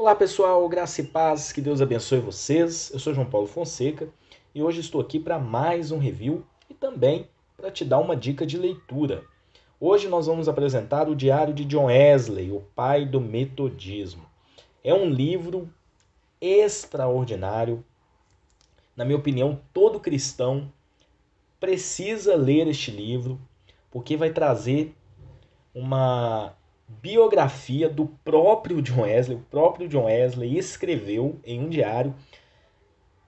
Olá pessoal, graça e paz, que Deus abençoe vocês. Eu sou João Paulo Fonseca e hoje estou aqui para mais um review e também para te dar uma dica de leitura. Hoje nós vamos apresentar o Diário de John Wesley, o pai do metodismo. É um livro extraordinário. Na minha opinião, todo cristão precisa ler este livro porque vai trazer uma biografia do próprio John Wesley. O próprio John Wesley escreveu em um diário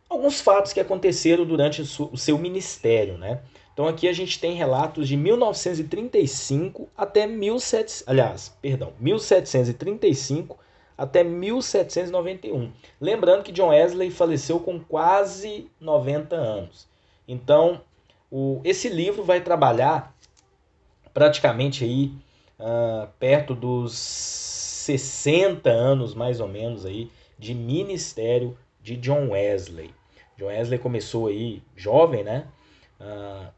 alguns fatos que aconteceram durante o seu ministério, né? Então aqui a gente tem relatos de 1935 até 1700, aliás, perdão, 1735 até 1791. Lembrando que John Wesley faleceu com quase 90 anos. Então, o, esse livro vai trabalhar praticamente aí uh, perto dos 60 anos mais ou menos aí de ministério de John Wesley. John Wesley começou aí jovem, né? Uh,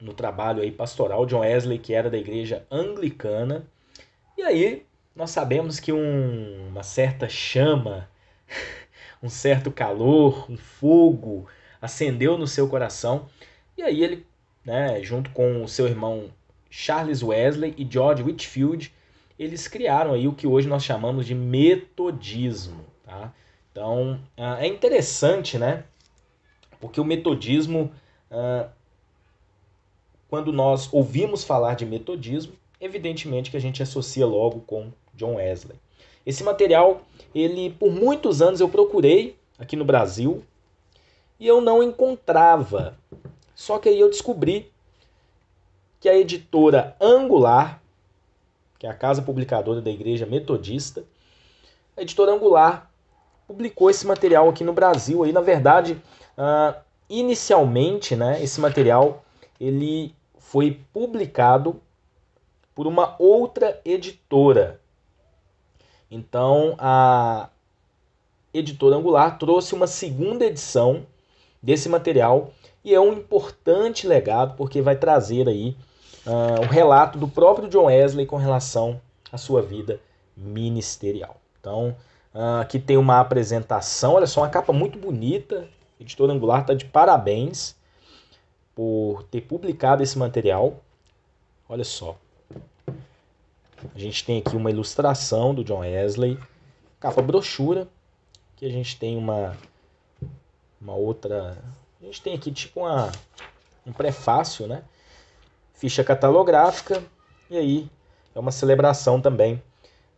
no trabalho aí pastoral, John Wesley que era da igreja anglicana. E aí nós sabemos que um, uma certa chama, um certo calor, um fogo acendeu no seu coração. E aí ele, né, junto com o seu irmão Charles Wesley e George Whitfield, eles criaram aí o que hoje nós chamamos de metodismo. Tá? Então ah, é interessante, né? Porque o metodismo, ah, quando nós ouvimos falar de metodismo, evidentemente que a gente associa logo com John Wesley. Esse material, ele por muitos anos eu procurei aqui no Brasil e eu não encontrava. Só que aí eu descobri que a editora Angular, que é a casa publicadora da Igreja Metodista, a editora Angular publicou esse material aqui no Brasil. Aí, na verdade, uh, inicialmente, né, esse material ele foi publicado por uma outra editora. Então, a editora Angular trouxe uma segunda edição desse material e é um importante legado porque vai trazer aí uh, ah, um relato do próprio John Wesley com relação à sua vida ministerial. Então, uh, aqui tem uma apresentação, olha só, uma capa muito bonita. A editora Angular está de parabéns por ter publicado esse material. Olha só. A gente tem aqui uma ilustração do John Wesley, capa brochura, que a gente tem uma uma outra. A gente tem aqui tipo uma, um prefácio, né? Ficha catalográfica, e aí é uma celebração também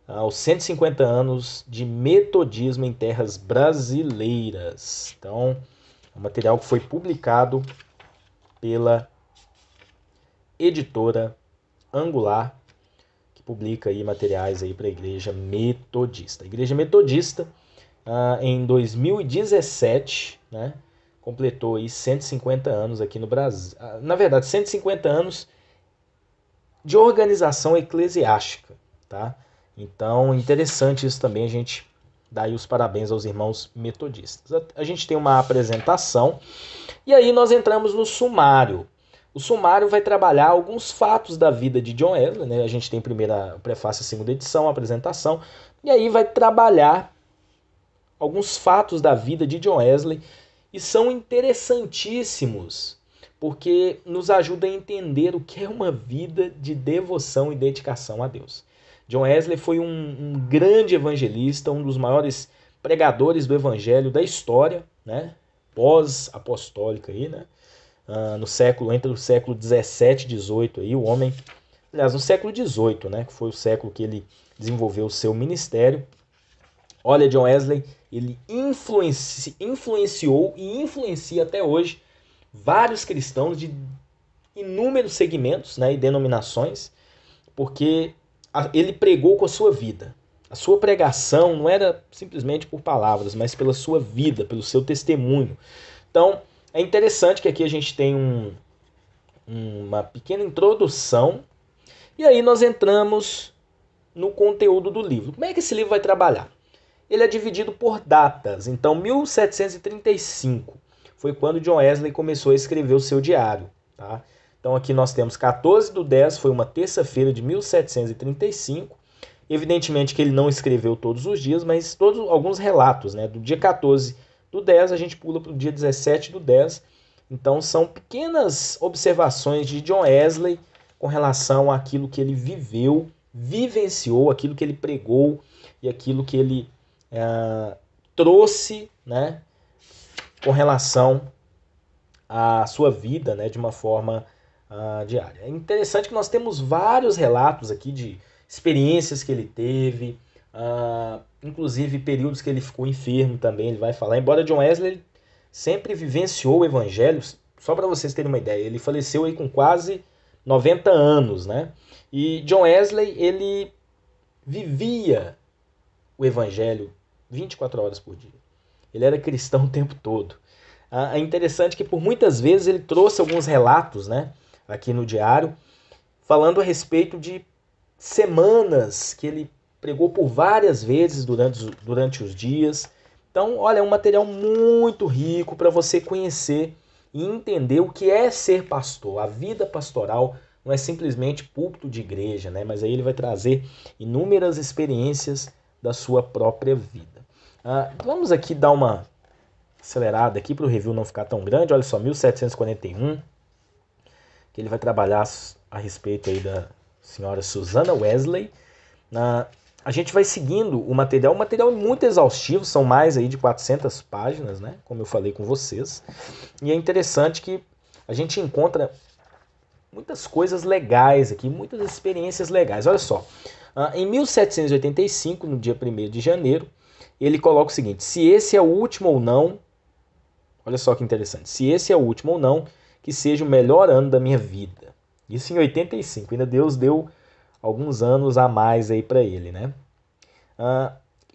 ah, aos 150 anos de metodismo em terras brasileiras. Então, é um material que foi publicado pela editora Angular, que publica aí materiais aí para a igreja metodista. A igreja metodista ah, em 2017, né? Completou aí 150 anos aqui no Brasil. Ah, na verdade, 150 anos de organização eclesiástica, tá? Então, interessante isso também, a gente dá os parabéns aos irmãos metodistas. A gente tem uma apresentação e aí nós entramos no sumário. O sumário vai trabalhar alguns fatos da vida de John Wesley, né? A gente tem primeira o prefácio, a segunda edição, a apresentação, e aí vai trabalhar alguns fatos da vida de John Wesley e são interessantíssimos porque nos ajuda a entender o que é uma vida de devoção e dedicação a Deus. John Wesley foi um, um grande evangelista, um dos maiores pregadores do evangelho da história, né? pós-apostólica aí, né? Ah, no século entre o século 17 e 18 aí, o homem, aliás, no século 18, né, que foi o século que ele desenvolveu o seu ministério, Olha, John Wesley, ele influenci, influenciou e influencia até hoje vários cristãos de inúmeros segmentos né, e denominações, porque ele pregou com a sua vida. A sua pregação não era simplesmente por palavras, mas pela sua vida, pelo seu testemunho. Então, é interessante que aqui a gente tem um, uma pequena introdução e aí nós entramos no conteúdo do livro. Como é que esse livro vai trabalhar? ele é dividido por datas. Então, 1735 foi quando John Wesley começou a escrever o seu diário. Tá? Então, aqui nós temos 14 do 10, foi uma terça-feira de 1735. Evidentemente que ele não escreveu todos os dias, mas todos alguns relatos. Né? Do dia 14 do 10, a gente pula para o dia 17 do 10. Então, são pequenas observações de John Wesley com relação àquilo que ele viveu, vivenciou, aquilo que ele pregou e aquilo que ele é, trouxe né, com relação à sua vida né, de uma forma uh, diária. É interessante que nós temos vários relatos aqui de experiências que ele teve, uh, inclusive períodos que ele ficou enfermo também, ele vai falar. Embora John Wesley sempre vivenciou o evangelho, só para vocês terem uma ideia, ele faleceu aí com quase 90 anos, né? E John Wesley, ele vivia o evangelho 24 horas por dia. Ele era cristão o tempo todo. Ah, é interessante que por muitas vezes ele trouxe alguns relatos, né, aqui no diário, falando a respeito de semanas que ele pregou por várias vezes durante, durante os dias. Então, olha, é um material muito rico para você conhecer e entender o que é ser pastor. A vida pastoral não é simplesmente púlpito de igreja, né? Mas aí ele vai trazer inúmeras experiências da sua própria vida. Uh, vamos aqui dar uma acelerada aqui para o review não ficar tão grande. Olha só, 1741, que ele vai trabalhar a respeito aí da senhora Susana Wesley. Uh, a gente vai seguindo o material. O material é muito exaustivo, são mais aí de 400 páginas, né? Como eu falei com vocês. E é interessante que a gente encontra muitas coisas legais aqui, muitas experiências legais. Olha só, ah, em 1785, no dia 1 de janeiro, ele coloca o seguinte: se esse é o último ou não, olha só que interessante, se esse é o último ou não, que seja o melhor ano da minha vida. Isso em 85, ainda Deus deu alguns anos a mais aí para ele, né? Ah,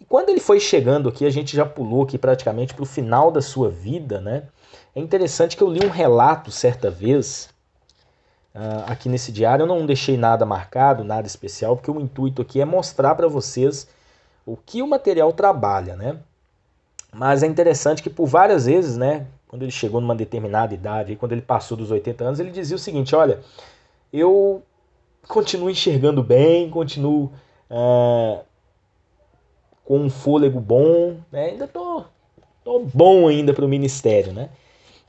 quando ele foi chegando aqui, a gente já pulou aqui praticamente para o final da sua vida, né? É interessante que eu li um relato certa vez Uh, aqui nesse diário. Eu não deixei nada marcado, nada especial, porque o intuito aqui é mostrar para vocês o que o material trabalha, né? Mas é interessante que por várias vezes, né, quando ele chegou numa determinada idade, quando ele passou dos 80 anos, ele dizia o seguinte: olha, eu continuo enxergando bem, continuo é, com um fôlego bom, né? ainda tô, tô bom ainda para o ministério, né?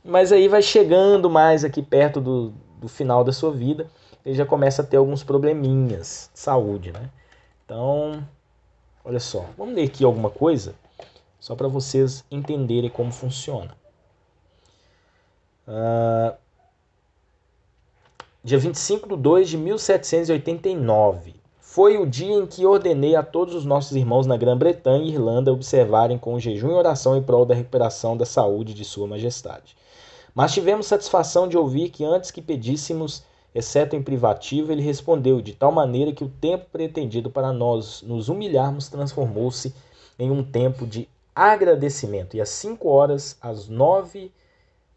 Mas aí vai chegando mais aqui perto do, do final da sua vida, ele já começa a ter alguns probleminhas de saúde, né? Então, Olha só, vamos ler aqui alguma coisa só para vocês entenderem como funciona. Uh, dia 25 de 2 de 1789. Foi o dia em que ordenei a todos os nossos irmãos na Grã-Bretanha e Irlanda observarem com jejum e oração em prol da recuperação da saúde de Sua Majestade. Mas tivemos satisfação de ouvir que antes que pedíssemos exceto em privativo, ele respondeu de tal maneira que o tempo pretendido para nós nos humilharmos transformou-se em um tempo de agradecimento. E às 5 horas, às 9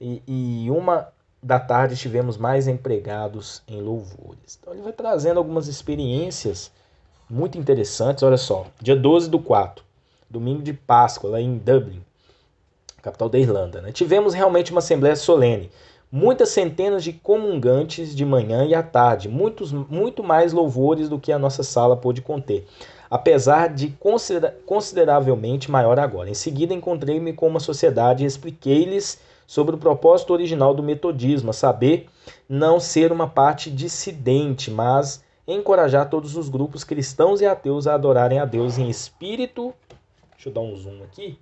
e, e uma da tarde, estivemos mais empregados em louvores. Então ele vai trazendo algumas experiências muito interessantes. Olha só, dia 12 do 4, domingo de Páscoa, lá em Dublin, capital da Irlanda. Né? Tivemos realmente uma assembleia solene, muitas centenas de comungantes de manhã e à tarde, muitos, muito mais louvores do que a nossa sala pôde conter, apesar de considera consideravelmente maior agora. Em seguida, encontrei-me com uma sociedade e expliquei-lhes sobre o propósito original do metodismo, a saber, não ser uma parte dissidente, mas encorajar todos os grupos cristãos e ateus a adorarem a Deus em espírito. Deixa eu dar um zoom aqui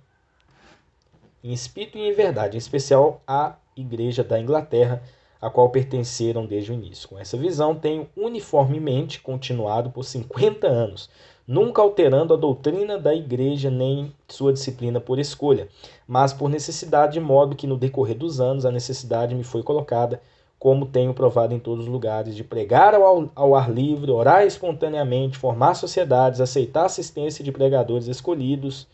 em espírito e em verdade, em especial a Igreja da Inglaterra, a qual pertenceram desde o início. Com essa visão, tenho uniformemente continuado por 50 anos, nunca alterando a doutrina da Igreja nem sua disciplina por escolha, mas por necessidade, de modo que no decorrer dos anos a necessidade me foi colocada, como tenho provado em todos os lugares, de pregar ao, ao ar livre, orar espontaneamente, formar sociedades, aceitar assistência de pregadores escolhidos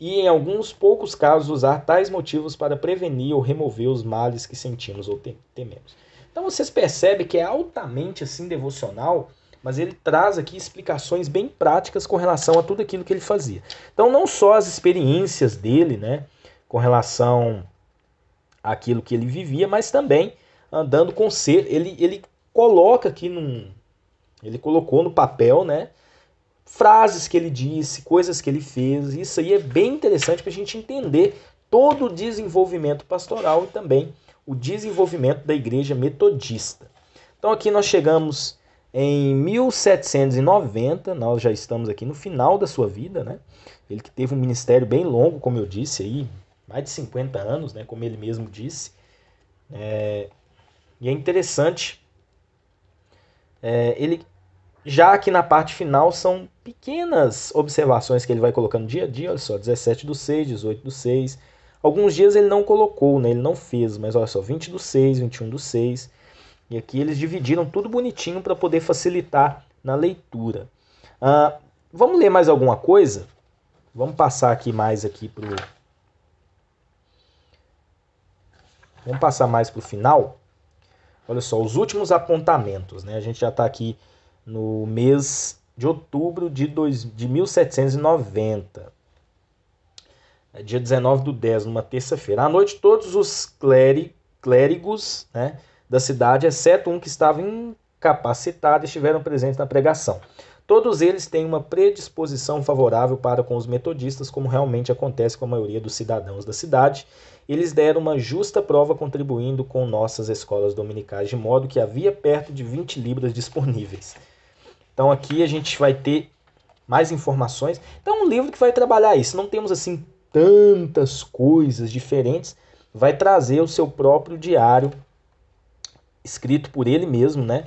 e, em alguns poucos casos, usar tais motivos para prevenir ou remover os males que sentimos ou tememos. Então vocês percebem que é altamente assim devocional, mas ele traz aqui explicações bem práticas com relação a tudo aquilo que ele fazia. Então não só as experiências dele, né, com relação àquilo que ele vivia, mas também andando com ser, ele ele coloca aqui num ele colocou no papel, né, frases que ele disse, coisas que ele fez. Isso aí é bem interessante para a gente entender todo o desenvolvimento pastoral e também o desenvolvimento da igreja metodista. Então aqui nós chegamos em 1790, nós já estamos aqui no final da sua vida, né? Ele que teve um ministério bem longo, como eu disse aí, mais de 50 anos, né? Como ele mesmo disse. É... E é interessante, é, ele já aqui na parte final são pequenas observações que ele vai colocando dia a dia, olha só, 17 do 6, 18 do 6. Alguns dias ele não colocou, né? ele não fez, mas olha só, 20 do 6, 21 do 6. E aqui eles dividiram tudo bonitinho para poder facilitar na leitura. Uh, vamos ler mais alguma coisa? Vamos passar aqui mais aqui pro Vamos passar mais para o final. Olha só, os últimos apontamentos, né? A gente já está aqui no mês de outubro de, dois, de 1790. É dia 19 do 10, numa terça-feira. À noite, todos os cléri, clérigos né, da cidade, exceto um que estava incapacitado, estiveram presentes na pregação. Todos eles têm uma predisposição favorável para com os metodistas, como realmente acontece com a maioria dos cidadãos da cidade. Eles deram uma justa prova contribuindo com nossas escolas dominicais, de modo que havia perto de 20 libras disponíveis. Então aqui a gente vai ter mais informações. Então um livro que vai trabalhar isso. Não temos assim tantas coisas diferentes. Vai trazer o seu próprio diário escrito por ele mesmo, né?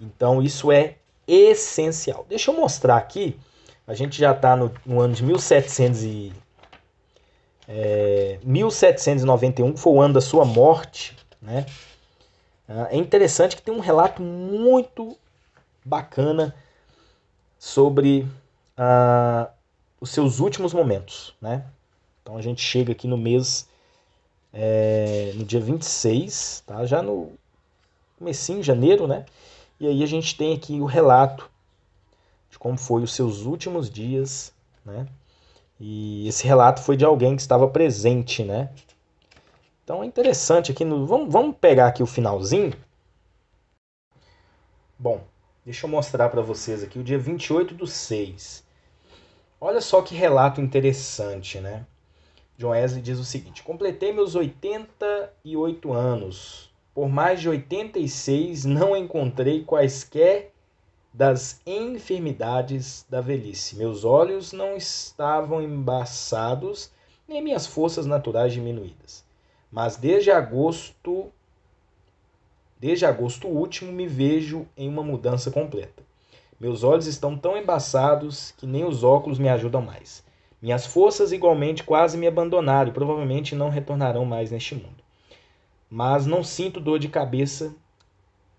Então isso é essencial. Deixa eu mostrar aqui. A gente já está no, no, ano de 1700 e, é, 1791, que foi o ano da sua morte, né? Ah, é interessante que tem um relato muito bacana sobre ah, os seus últimos momentos, né? Então a gente chega aqui no mês, é, no dia 26, tá? Já no comecinho, janeiro, né? E aí a gente tem aqui o relato de como foi os seus últimos dias, né? E esse relato foi de alguém que estava presente, né? Então é interessante aqui, no, vamos, vamos pegar aqui o finalzinho. Bom, Deixa eu mostrar para vocês aqui o dia 28 do 6. Olha só que relato interessante, né? John Wesley diz o seguinte: Completei meus 88 anos. Por mais de 86 não encontrei quaisquer das enfermidades da velhice. Meus olhos não estavam embaçados, nem minhas forças naturais diminuídas. Mas desde agosto Desde agosto último me vejo em uma mudança completa. Meus olhos estão tão embaçados que nem os óculos me ajudam mais. Minhas forças igualmente quase me abandonaram e provavelmente não retornarão mais neste mundo. Mas não sinto dor de cabeça,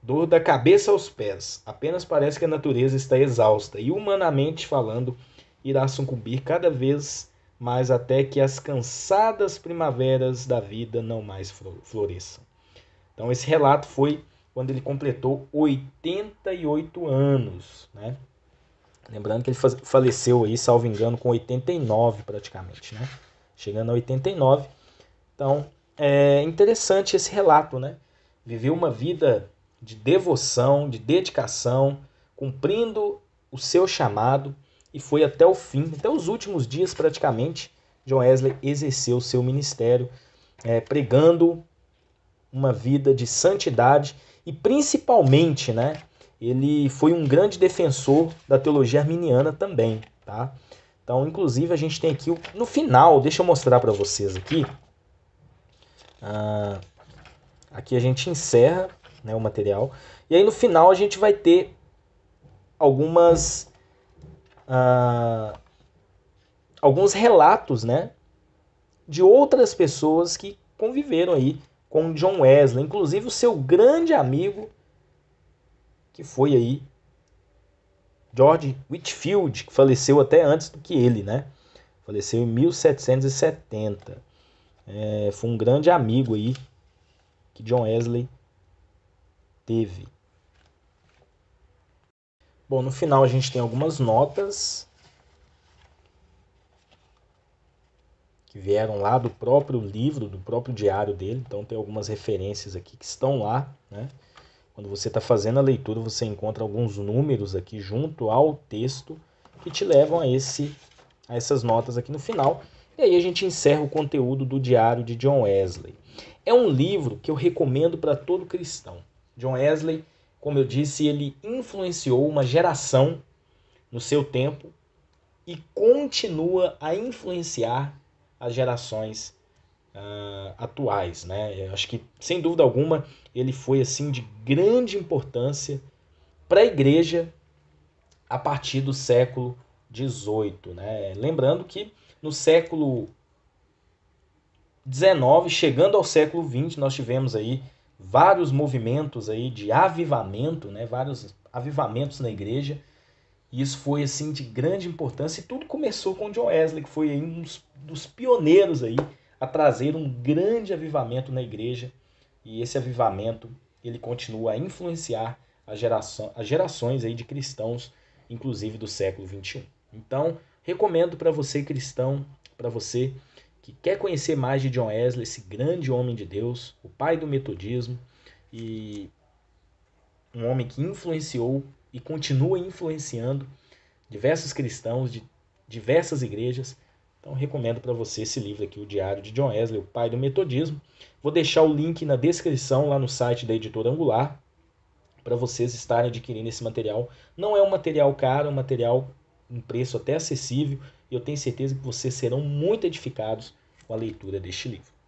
dor da cabeça aos pés. Apenas parece que a natureza está exausta e, humanamente falando, irá sucumbir cada vez mais até que as cansadas primaveras da vida não mais floresçam. Então esse relato foi quando ele completou 88 anos, né? Lembrando que ele faleceu aí, salvo engano, com 89 praticamente, né? Chegando a 89. Então, é interessante esse relato, né? Viveu uma vida de devoção, de dedicação, cumprindo o seu chamado e foi até o fim, até os últimos dias praticamente, John Wesley exerceu o seu ministério, é, pregando uma vida de santidade e principalmente, né, ele foi um grande defensor da teologia arminiana também, tá? Então, inclusive, a gente tem aqui no final, deixa eu mostrar para vocês aqui. Ah, aqui a gente encerra né, o material. E aí no final a gente vai ter algumas. Ah, alguns relatos né, de outras pessoas que conviveram aí com John Wesley, inclusive o seu grande amigo, que foi aí George Whitfield, que faleceu até antes do que ele, né? Faleceu em 1770. É, foi um grande amigo aí que John Wesley teve. Bom, no final a gente tem algumas notas. que vieram lá do próprio livro, do próprio diário dele. Então tem algumas referências aqui que estão lá, né? Quando você está fazendo a leitura, você encontra alguns números aqui junto ao texto que te levam a, esse, a essas notas aqui no final. E aí a gente encerra o conteúdo do Diário de John Wesley. É um livro que eu recomendo para todo cristão. John Wesley, como eu disse, ele influenciou uma geração no seu tempo e continua a influenciar as gerações uh, atuais, né? Eu acho que sem dúvida alguma ele foi assim de grande importância para a igreja a partir do século XVIII, né? Lembrando que no século XIX, chegando ao século XX, nós tivemos aí vários movimentos aí de avivamento, né? Vários avivamentos na igreja e isso foi assim de grande importância e tudo começou com John Wesley, que foi um dos pioneiros aí a trazer um grande avivamento na igreja. E esse avivamento, ele continua a influenciar as gerações aí de cristãos, inclusive do século XXI Então, recomendo para você cristão, para você que quer conhecer mais de John Wesley, esse grande homem de Deus, o pai do metodismo e um homem que influenciou e continua influenciando diversos cristãos de diversas igrejas. Então recomendo para você esse livro aqui, o Diário de John Wesley, o pai do metodismo. Vou deixar o link na descrição lá no site da editora Angular para vocês estarem adquirindo esse material. Não é um material caro, é um material um preço até acessível e eu tenho certeza que vocês serão muito edificados com a leitura deste livro.